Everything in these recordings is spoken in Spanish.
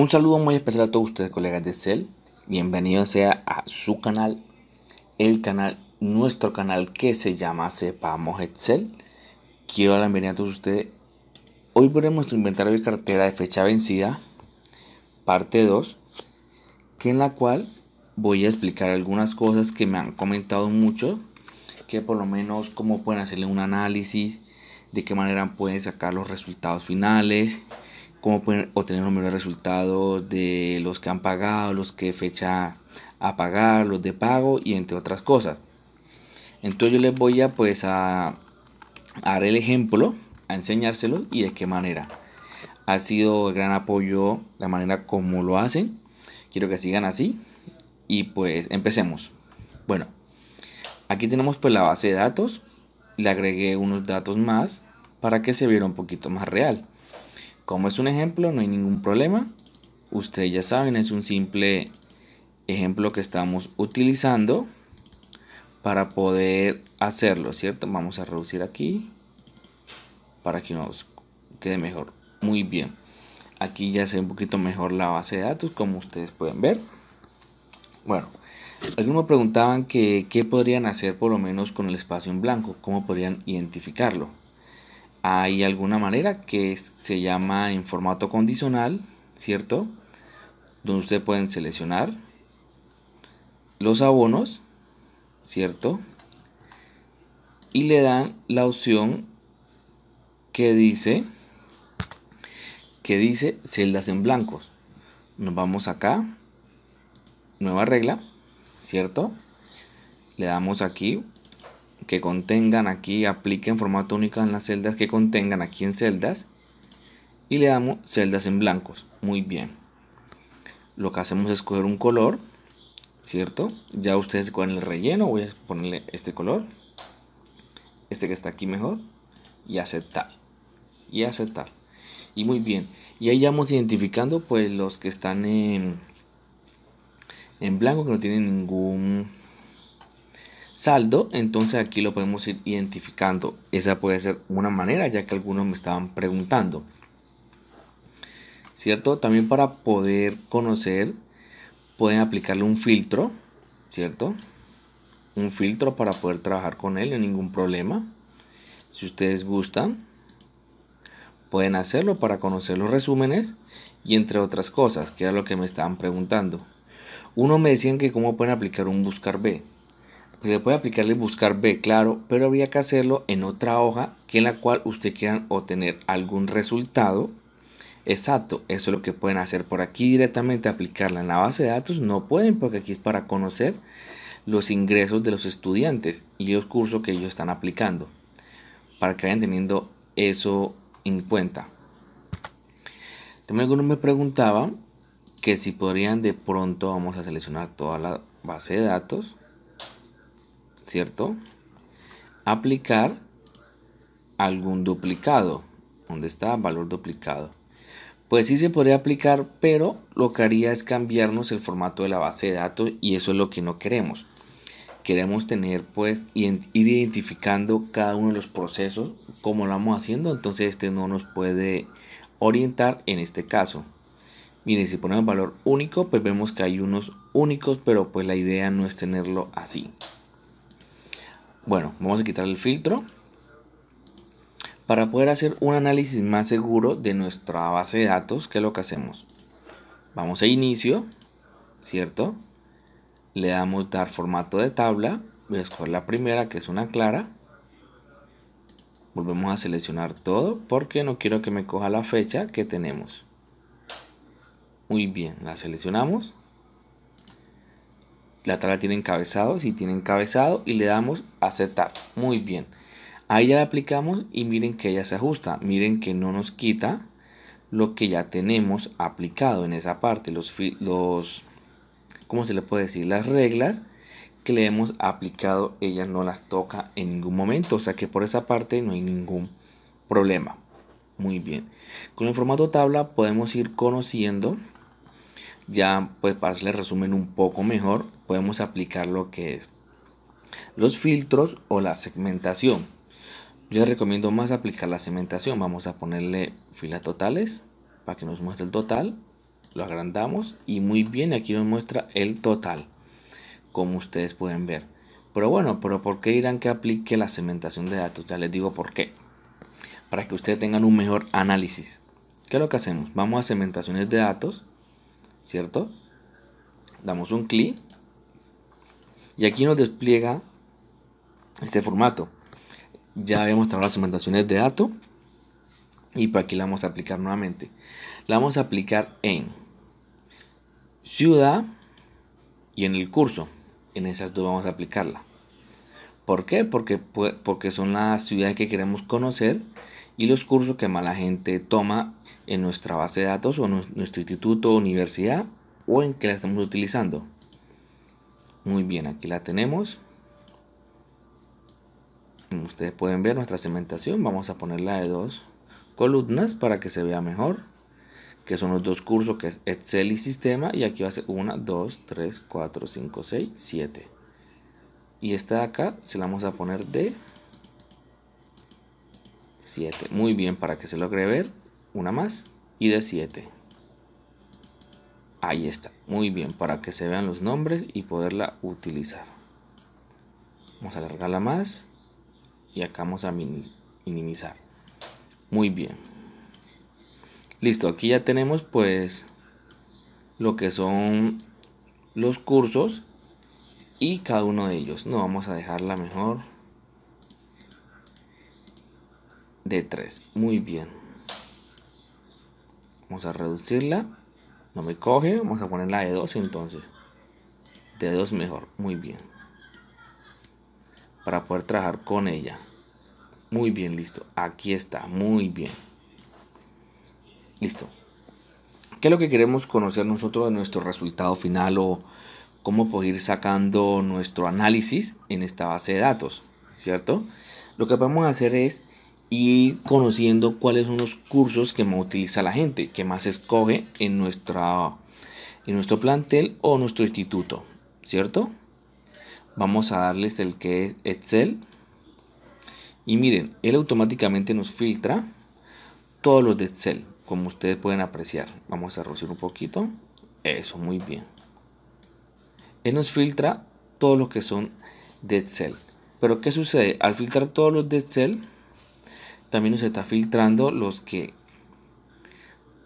Un saludo muy especial a todos ustedes, colegas de excel Bienvenidos sea a su canal, el canal, nuestro canal que se llama Sepamos Excel. Quiero dar la bienvenida a todos ustedes. Hoy veremos nuestro inventario de cartera de fecha vencida, parte 2, que en la cual voy a explicar algunas cosas que me han comentado mucho, que por lo menos cómo pueden hacerle un análisis, de qué manera pueden sacar los resultados finales cómo pueden obtener los mejores resultados de los que han pagado, los que fecha a pagar, los de pago y entre otras cosas. Entonces yo les voy a pues a, dar el ejemplo, a enseñárselo y de qué manera. Ha sido de gran apoyo la manera como lo hacen. Quiero que sigan así. Y pues empecemos. Bueno, aquí tenemos pues la base de datos. Le agregué unos datos más para que se viera un poquito más real. Como es un ejemplo, no hay ningún problema. Ustedes ya saben, es un simple ejemplo que estamos utilizando para poder hacerlo, ¿cierto? Vamos a reducir aquí para que nos quede mejor. Muy bien. Aquí ya se ve un poquito mejor la base de datos, como ustedes pueden ver. Bueno, algunos me preguntaban que qué podrían hacer por lo menos con el espacio en blanco, cómo podrían identificarlo hay alguna manera que se llama en formato condicional, ¿cierto? Donde ustedes pueden seleccionar los abonos, ¿cierto? Y le dan la opción que dice que dice celdas en blancos. Nos vamos acá, nueva regla, ¿cierto? Le damos aquí que contengan aquí, aplique en formato único en las celdas que contengan aquí en celdas y le damos celdas en blancos. Muy bien. Lo que hacemos es escoger un color, ¿cierto? Ya ustedes con el relleno, voy a ponerle este color, este que está aquí mejor, y aceptar. Y aceptar. Y muy bien. Y ahí ya vamos identificando pues los que están en, en blanco, que no tienen ningún saldo, entonces aquí lo podemos ir identificando. Esa puede ser una manera, ya que algunos me estaban preguntando. ¿Cierto? También para poder conocer, pueden aplicarle un filtro, ¿cierto? Un filtro para poder trabajar con él, no ningún problema. Si ustedes gustan, pueden hacerlo para conocer los resúmenes y entre otras cosas, que era lo que me estaban preguntando. Uno me decían que cómo pueden aplicar un buscar B pues se puede aplicarle buscar B, claro, pero habría que hacerlo en otra hoja que en la cual usted quieran obtener algún resultado. Exacto, eso es lo que pueden hacer por aquí directamente, aplicarla en la base de datos. No pueden porque aquí es para conocer los ingresos de los estudiantes y los cursos que ellos están aplicando para que vayan teniendo eso en cuenta. También algunos me preguntaban que si podrían de pronto vamos a seleccionar toda la base de datos ¿cierto? Aplicar algún duplicado. ¿Dónde está? Valor duplicado. Pues sí se podría aplicar, pero lo que haría es cambiarnos el formato de la base de datos y eso es lo que no queremos. Queremos tener, pues, ir identificando cada uno de los procesos como lo vamos haciendo, entonces este no nos puede orientar en este caso. Miren, si ponemos valor único, pues vemos que hay unos únicos, pero pues la idea no es tenerlo así. Bueno, vamos a quitar el filtro. Para poder hacer un análisis más seguro de nuestra base de datos, que es lo que hacemos? Vamos a inicio, ¿cierto? Le damos dar formato de tabla. Voy a escoger la primera que es una clara. Volvemos a seleccionar todo porque no quiero que me coja la fecha que tenemos. Muy bien, la seleccionamos la tabla tiene encabezado, si tiene encabezado y le damos aceptar. Muy bien. Ahí ya la aplicamos y miren que ella se ajusta. Miren que no nos quita lo que ya tenemos aplicado en esa parte. Los, los ¿cómo se le puede decir? Las reglas que le hemos aplicado, ella no las toca en ningún momento. O sea que por esa parte no hay ningún problema. Muy bien. Con el formato tabla podemos ir conociendo ya pues para hacerle resumen un poco mejor, podemos aplicar lo que es los filtros o la segmentación. Yo les recomiendo más aplicar la segmentación. Vamos a ponerle fila totales para que nos muestre el total. Lo agrandamos y muy bien, aquí nos muestra el total, como ustedes pueden ver. Pero bueno, pero ¿por qué dirán que aplique la segmentación de datos? Ya les digo por qué. Para que ustedes tengan un mejor análisis. ¿Qué es lo que hacemos? Vamos a segmentaciones de datos ¿cierto? Damos un clic y aquí nos despliega este formato. Ya había mostrado las segmentaciones de datos y para aquí la vamos a aplicar nuevamente. La vamos a aplicar en ciudad y en el curso. En esas dos vamos a aplicarla. ¿Por qué? Porque, porque son las ciudades que queremos conocer y los cursos que más la gente toma en nuestra base de datos o en nuestro instituto, universidad o en que la estamos utilizando. Muy bien, aquí la tenemos. Como ustedes pueden ver nuestra segmentación, vamos a ponerla de dos columnas para que se vea mejor, que son los dos cursos que es Excel y Sistema y aquí va a ser 1, 2, 3, 4, 5, 6, 7. Y esta de acá se la vamos a poner de muy bien, para que se logre ver, una más y de 7. Ahí está, muy bien, para que se vean los nombres y poderla utilizar. Vamos a alargarla más y acá vamos a minimizar. Muy bien. Listo, aquí ya tenemos pues lo que son los cursos y cada uno de ellos. No, vamos a dejarla mejor de 3. Muy bien. Vamos a reducirla. No me coge. Vamos a ponerla de 2 entonces. De 2 mejor. Muy bien. Para poder trabajar con ella. Muy bien, listo. Aquí está. Muy bien. Listo. ¿Qué es lo que queremos conocer nosotros de nuestro resultado final o cómo poder ir sacando nuestro análisis en esta base de datos? ¿Cierto? Lo que podemos hacer es y conociendo cuáles son los cursos que más utiliza la gente, que más escoge en, nuestra, nuestro plantel o nuestro instituto, ¿cierto? Vamos a darles el que es Excel. Y miren, él automáticamente nos filtra todos los de Excel, como ustedes pueden apreciar. Vamos a rociar un poquito. Eso, muy bien. Él nos filtra todos los que son de Excel. Pero ¿qué sucede? Al filtrar todos los de Excel, también nos está filtrando los que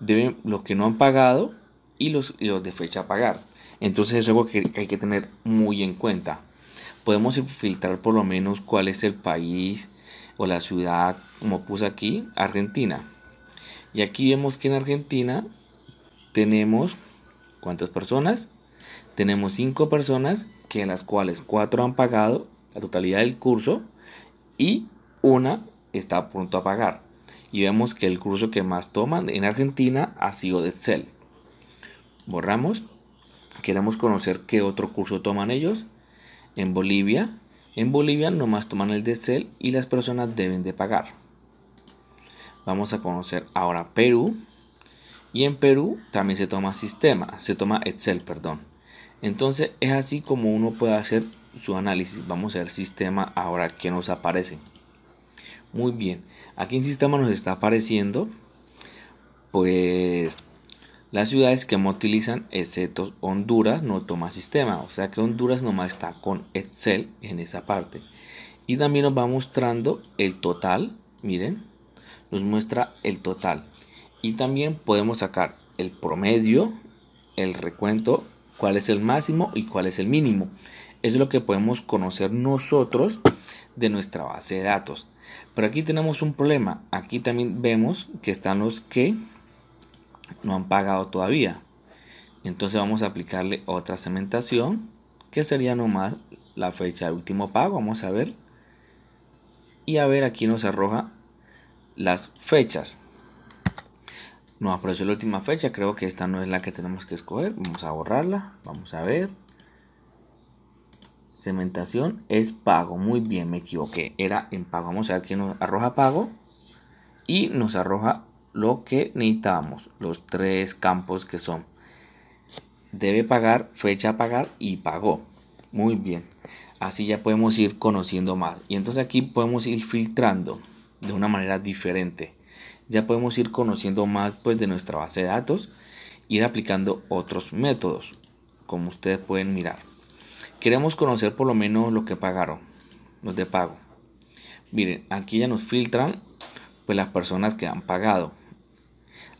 deben, los que no han pagado y los, los de fecha a pagar. Entonces es algo que hay que tener muy en cuenta. Podemos filtrar por lo menos cuál es el país o la ciudad, como puse aquí, Argentina. Y aquí vemos que en Argentina tenemos cuántas personas? Tenemos cinco personas que de las cuales cuatro han pagado la totalidad del curso y una está pronto a pagar. Y vemos que el curso que más toman en Argentina ha sido de Excel. Borramos. Queremos conocer qué otro curso toman ellos. En Bolivia. En Bolivia nomás toman el de Excel y las personas deben de pagar. Vamos a conocer ahora Perú. Y en Perú también se toma sistema, se toma Excel, perdón. Entonces es así como uno puede hacer su análisis. Vamos a ver sistema ahora que nos aparece. Muy bien, aquí en sistema nos está apareciendo pues las ciudades que más utilizan excepto Honduras no toma sistema, o sea que Honduras nomás está con Excel en esa parte. Y también nos va mostrando el total, miren, nos muestra el total. Y también podemos sacar el promedio, el recuento, cuál es el máximo y cuál es el mínimo. Eso es lo que podemos conocer nosotros de nuestra base de datos. Pero aquí tenemos un problema. Aquí también vemos que están los que no han pagado todavía. Entonces vamos a aplicarle otra segmentación que sería nomás la fecha del último pago. Vamos a ver. Y a ver, aquí nos arroja las fechas. No apareció la última fecha. Creo que esta no es la que tenemos que escoger. Vamos a borrarla. Vamos a ver. Segmentación es pago. Muy bien, me equivoqué. Era en pago. Vamos a ver que nos arroja pago. Y nos arroja lo que necesitábamos. Los tres campos que son. Debe pagar, fecha a pagar y pagó. Muy bien. Así ya podemos ir conociendo más. Y entonces aquí podemos ir filtrando de una manera diferente. Ya podemos ir conociendo más pues de nuestra base de datos. Ir aplicando otros métodos. Como ustedes pueden mirar. Queremos conocer por lo menos lo que pagaron, los de pago. Miren, aquí ya nos filtran pues las personas que han pagado.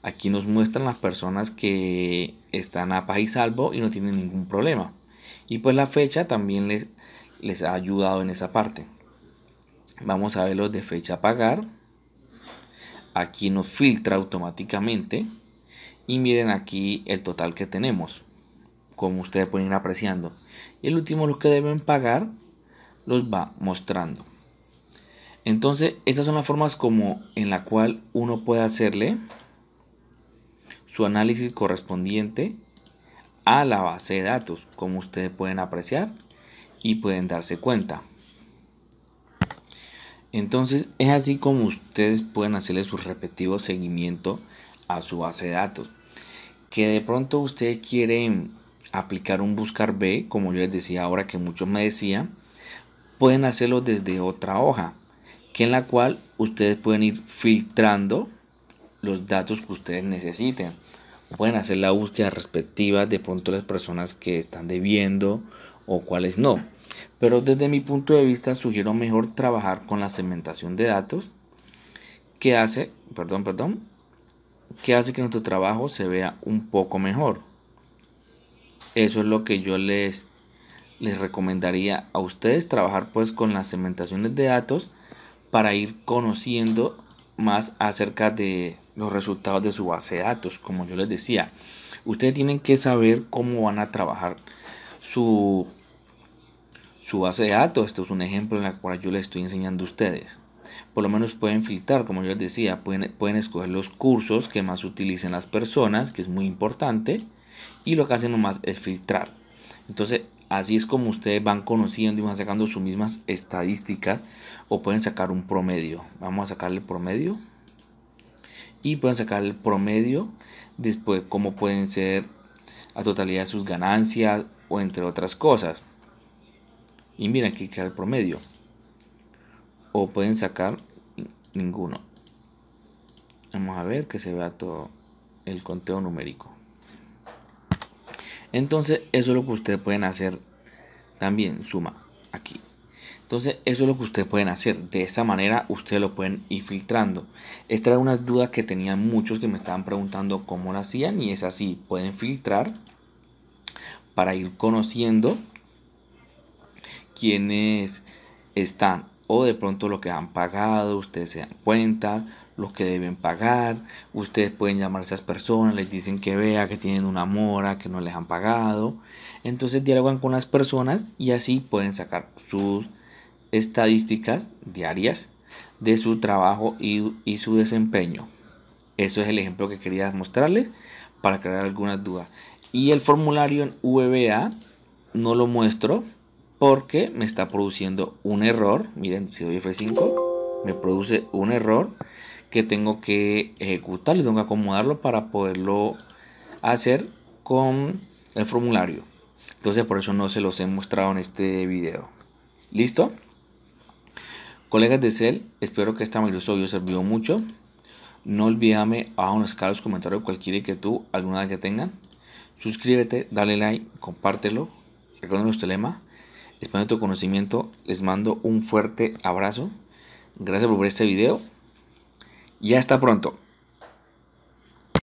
Aquí nos muestran las personas que están a paz y salvo y no tienen ningún problema. Y pues la fecha también les, les ha ayudado en esa parte. Vamos a ver los de fecha a pagar. Aquí nos filtra automáticamente. Y miren aquí el total que tenemos. Como ustedes pueden ir apreciando y el último lo que deben pagar los va mostrando. Entonces, estas son las formas como en la cual uno puede hacerle su análisis correspondiente a la base de datos, como ustedes pueden apreciar y pueden darse cuenta. Entonces, es así como ustedes pueden hacerle su repetido seguimiento a su base de datos. Que de pronto ustedes quieren aplicar un buscar B, como yo les decía ahora que muchos me decían, pueden hacerlo desde otra hoja, que en la cual ustedes pueden ir filtrando los datos que ustedes necesiten. Pueden hacer la búsqueda respectiva de pronto las personas que están debiendo o cuáles no. Pero desde mi punto de vista sugiero mejor trabajar con la segmentación de datos que hace, perdón, perdón, que hace que nuestro trabajo se vea un poco mejor. Eso es lo que yo les, les recomendaría a ustedes, trabajar pues con las segmentaciones de datos para ir conociendo más acerca de los resultados de su base de datos. Como yo les decía, ustedes tienen que saber cómo van a trabajar su, su base de datos. Esto es un ejemplo en la cual yo les estoy enseñando a ustedes. Por lo menos pueden filtrar, como yo les decía, pueden, pueden escoger los cursos que más utilicen las personas, que es muy importante y lo que hacen nomás es filtrar. Entonces, así es como ustedes van conociendo y van sacando sus mismas estadísticas o pueden sacar un promedio. Vamos a sacar el promedio y pueden sacar el promedio después como pueden ser la totalidad de sus ganancias o entre otras cosas. Y miren aquí queda el promedio. O pueden sacar ninguno. Vamos a ver que se vea todo el conteo numérico. Entonces, eso es lo que ustedes pueden hacer también, suma aquí. Entonces, eso es lo que ustedes pueden hacer. De esta manera, ustedes lo pueden ir filtrando. Esta era una duda que tenían muchos que me estaban preguntando cómo lo hacían. Y es así, pueden filtrar para ir conociendo quiénes están o de pronto lo que han pagado, ustedes se dan cuenta, los que deben pagar. Ustedes pueden llamar a esas personas, les dicen que vea que tienen una mora, que no les han pagado. Entonces dialogan con las personas y así pueden sacar sus estadísticas diarias de su trabajo y, y su desempeño. Eso es el ejemplo que quería mostrarles para crear algunas dudas. Y el formulario en VBA no lo muestro porque me está produciendo un error. Miren, si doy F5, me produce un error que tengo que ejecutar, le tengo que acomodarlo para poderlo hacer con el formulario. Entonces por eso no se los he mostrado en este video. ¿Listo? Colegas de Cell, espero que esta microsoft servido mucho. No olvídame abajo en los comentarios cualquiera que tú alguna que tengan. Suscríbete, dale like, compártelo. Recuerden nuestro lema. Espero tu conocimiento. Les mando un fuerte abrazo. Gracias por ver este video. Y hasta pronto.